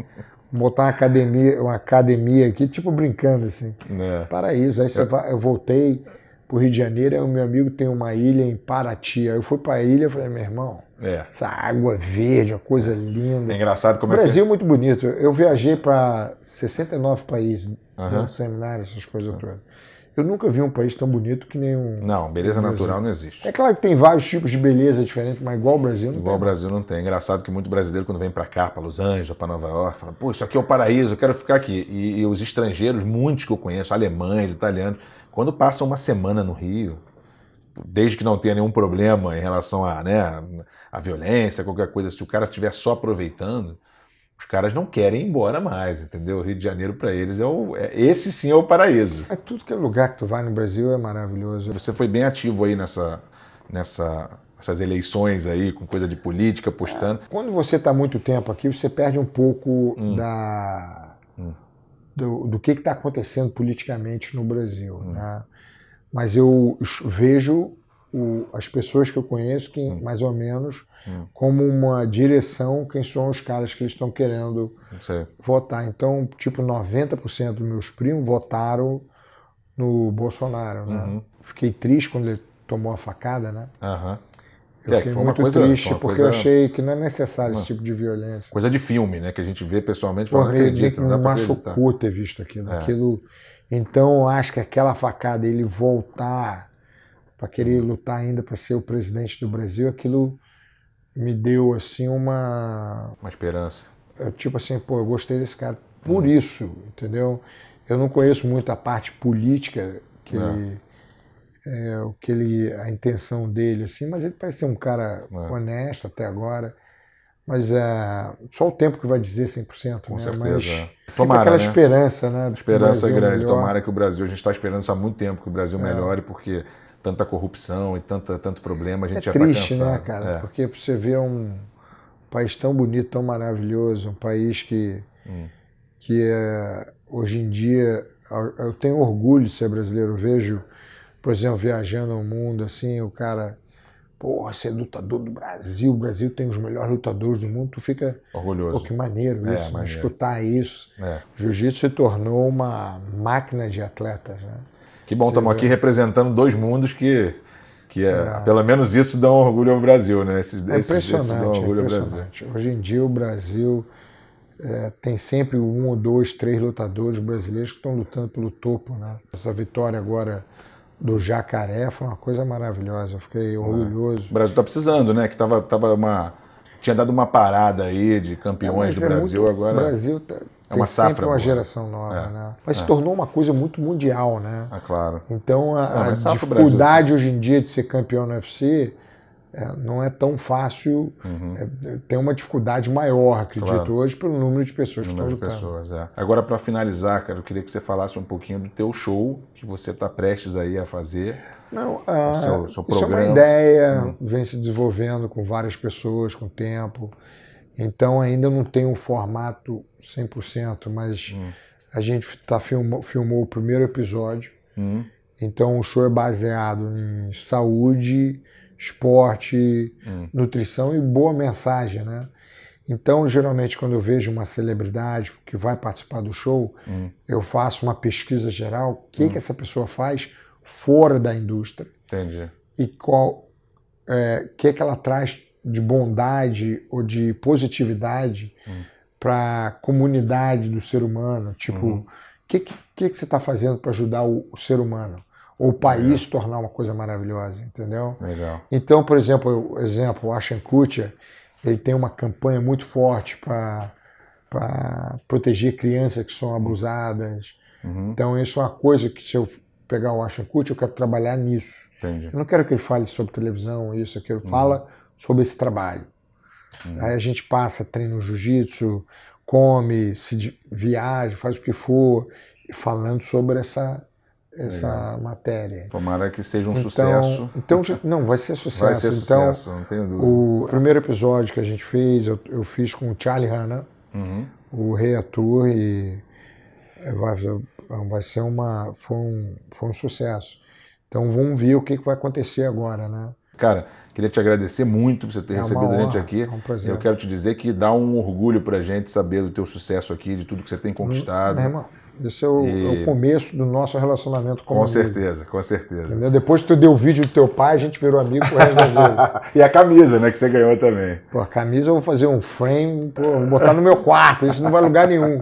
B: botar uma academia, uma academia aqui, tipo brincando assim.
A: É. Paraíso. Aí eu... Vai,
B: eu voltei Rio de Janeiro, aí o meu amigo tem uma ilha em Paraty. Aí eu fui para a ilha e falei, meu irmão, é. Essa água verde, uma coisa linda. É
A: engraçado como o é é. Brasil é que...
B: muito bonito. Eu viajei para 69 países, uhum. dando seminário, essas coisas todas. Eu nunca vi um país tão bonito que nenhum. Não, beleza natural não existe. É claro que tem vários tipos de beleza diferente, mas
A: igual o Brasil não igual tem. Igual o Brasil não tem. É engraçado que muito brasileiro, quando vem para cá, para Los Angeles, para Nova York, fala: pô, isso aqui é o paraíso, eu quero ficar aqui. E, e os estrangeiros, muitos que eu conheço, alemães, italianos, quando passam uma semana no Rio, desde que não tenha nenhum problema em relação a, né, a violência, qualquer coisa, se o cara estiver só aproveitando, os caras não querem ir embora mais, entendeu? O Rio de Janeiro para eles é, o, é, esse sim é o paraíso. É tudo que é lugar que tu vai no Brasil é maravilhoso. Você foi bem ativo aí nessa nessa essas eleições aí com coisa de política postando. É,
B: quando você está muito tempo aqui, você perde um pouco hum. da hum. Do, do, que está acontecendo politicamente no Brasil, hum. né? mas eu vejo o, as pessoas que eu conheço, que hum. mais ou menos, hum. como uma direção, quem são os caras que eles estão querendo votar. Então, tipo, 90% dos meus primos votaram no Bolsonaro, né? Uhum. Fiquei triste quando ele tomou a facada, né?
A: Uhum. Eu é, fiquei foi muito coisa, triste, porque coisa... eu achei
B: que não é necessário esse tipo de violência.
A: Coisa de filme, né? Que a gente vê pessoalmente foi um acredito, não dá pra machucou ter visto aquilo. É. Aquilo
B: então, acho que aquela facada, ele voltar para querer lutar ainda para ser o presidente do Brasil, aquilo me deu assim uma uma esperança. tipo assim, pô, eu gostei desse cara por hum. isso, entendeu? Eu não conheço muito a parte política que ele, é, o que ele a intenção dele assim, mas ele parece ser um cara é. honesto até agora mas é só o tempo que vai dizer 100%. Com né? certeza. Mas tomara, aquela né? esperança, né? Esperança grande. Melhor. Tomara
A: que o Brasil, a gente está esperando isso há muito tempo que o Brasil é. melhore, porque tanta corrupção e tanta, tanto problema, a gente é já está cansado. triste, né, cara? É. Porque
B: você vê um país tão bonito, tão maravilhoso, um país que, hum. que é, hoje em dia, eu tenho orgulho de ser brasileiro. Eu vejo, por exemplo, viajando ao mundo, assim, o cara porra, ser é lutador do Brasil, o Brasil tem os melhores lutadores do mundo, tu fica.
A: Orgulhoso. Pô, que maneiro é, isso, é, maneiro. escutar isso. É.
B: Jiu-jitsu se tornou uma máquina de atletas, né?
A: Que bom, estamos aqui representando dois mundos que, que é, é, pelo menos isso dá um orgulho ao Brasil, né? Esses, é impressionante, esses dão um é orgulho é ao Brasil.
B: Hoje em dia o Brasil é, tem sempre um ou dois, três lutadores brasileiros que estão lutando pelo topo, né? Essa vitória agora do jacaré foi uma coisa maravilhosa. Eu fiquei é. orgulhoso. O
A: Brasil está precisando, né? Que tava, tava uma. Tinha dado uma parada aí de campeões é, do é Brasil muito... agora. O Brasil tá... é uma safra. Sempre uma geração nova, é. né? É. Mas se tornou
B: uma coisa muito mundial, né? Ah, claro. Então a, Não, a dificuldade Brasil, hoje em dia de ser campeão no UFC é, não é tão fácil, uhum. é, tem uma dificuldade maior, acredito claro. hoje, pelo número de pessoas que estão de Pessoas,
A: é. Agora, para finalizar, cara, eu queria que você falasse um pouquinho do teu show que você está prestes aí a fazer. Não, ah, seu, seu isso é uma ideia, uhum.
B: vem se desenvolvendo com várias pessoas, com o tempo. Então, ainda não tem um formato 100%, mas uhum. a gente tá, filmou, filmou o primeiro episódio. Uhum. Então, o show é baseado em saúde esporte, hum. nutrição e boa mensagem, né? Então, geralmente, quando eu vejo uma celebridade que vai participar do show, hum. eu faço uma pesquisa geral, o que, hum. que essa pessoa faz fora da indústria. Entendi. E qual é, que, é que ela traz de bondade ou de positividade hum. para a comunidade do ser humano. Tipo, uhum. o que, que, que, você está fazendo para ajudar o, o, ser humano? ou o país é. tornar uma coisa maravilhosa, entendeu? Legal. Então, por exemplo, exemplo, o Ashton Kutcher, ele tem uma campanha muito forte para proteger crianças que são abusadas. Uhum. Então, isso é uma coisa que se eu pegar o Ashton Kutcher, eu quero trabalhar nisso. Entendi. Eu não quero que ele fale sobre televisão, isso, eu quero uhum. fala sobre esse trabalho. Uhum. Aí a gente passa, treina o jiu-jitsu, come, se viaja, faz o que for, falando sobre essa essa é. matéria.
A: Tomara que seja um então, sucesso.
B: Então, não, vai ser sucesso. Vai ser então, sucesso, então, não tenho dúvida. O primeiro episódio que a gente fez, eu, eu fiz com o Charlie Hanna, uhum. o Rei Ator, e é, vai, vai ser uma, foi um, foi um sucesso. Então vamos ver o que, que vai acontecer agora, né?
A: Cara, queria te agradecer muito por você ter é recebido a gente aqui. É um prazer. Eu quero te dizer que dá um orgulho pra gente saber do teu sucesso aqui, de tudo que você tem hum, conquistado. É, irmão, esse é o, e... é o
B: começo do nosso relacionamento com Com certeza, com certeza. Entendeu? Depois que tu deu o vídeo do teu pai, a gente virou amigo pro resto da vida.
A: e a camisa, né, que você ganhou também. Pô, a
B: camisa eu vou fazer um frame, pô, vou botar no meu quarto, isso não vai lugar nenhum.